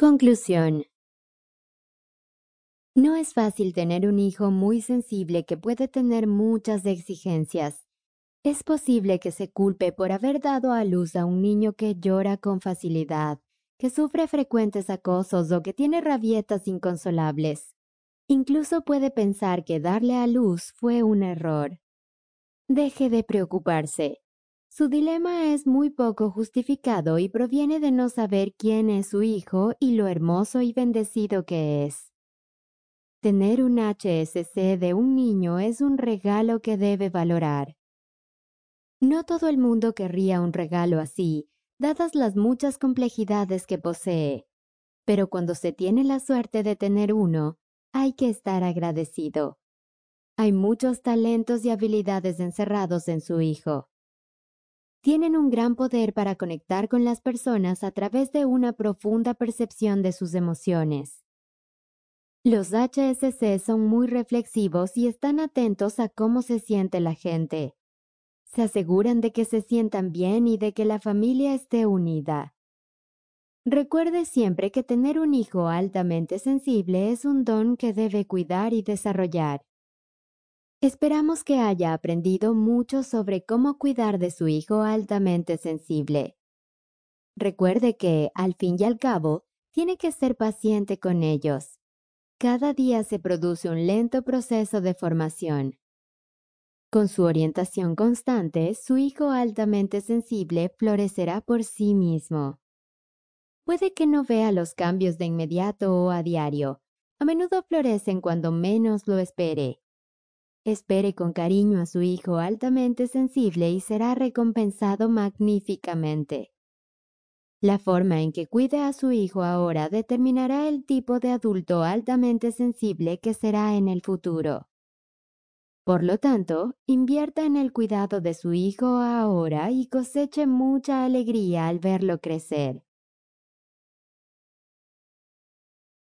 Conclusión. No es fácil tener un hijo muy sensible que puede tener muchas exigencias. Es posible que se culpe por haber dado a luz a un niño que llora con facilidad, que sufre frecuentes acosos o que tiene rabietas inconsolables. Incluso puede pensar que darle a luz fue un error. Deje de preocuparse. Su dilema es muy poco justificado y proviene de no saber quién es su hijo y lo hermoso y bendecido que es. Tener un HSC de un niño es un regalo que debe valorar. No todo el mundo querría un regalo así, dadas las muchas complejidades que posee. Pero cuando se tiene la suerte de tener uno, hay que estar agradecido. Hay muchos talentos y habilidades encerrados en su hijo tienen un gran poder para conectar con las personas a través de una profunda percepción de sus emociones. Los HSC son muy reflexivos y están atentos a cómo se siente la gente. Se aseguran de que se sientan bien y de que la familia esté unida. Recuerde siempre que tener un hijo altamente sensible es un don que debe cuidar y desarrollar. Esperamos que haya aprendido mucho sobre cómo cuidar de su hijo altamente sensible. Recuerde que, al fin y al cabo, tiene que ser paciente con ellos. Cada día se produce un lento proceso de formación. Con su orientación constante, su hijo altamente sensible florecerá por sí mismo. Puede que no vea los cambios de inmediato o a diario. A menudo florecen cuando menos lo espere. Espere con cariño a su hijo altamente sensible y será recompensado magníficamente. La forma en que cuide a su hijo ahora determinará el tipo de adulto altamente sensible que será en el futuro. Por lo tanto, invierta en el cuidado de su hijo ahora y coseche mucha alegría al verlo crecer.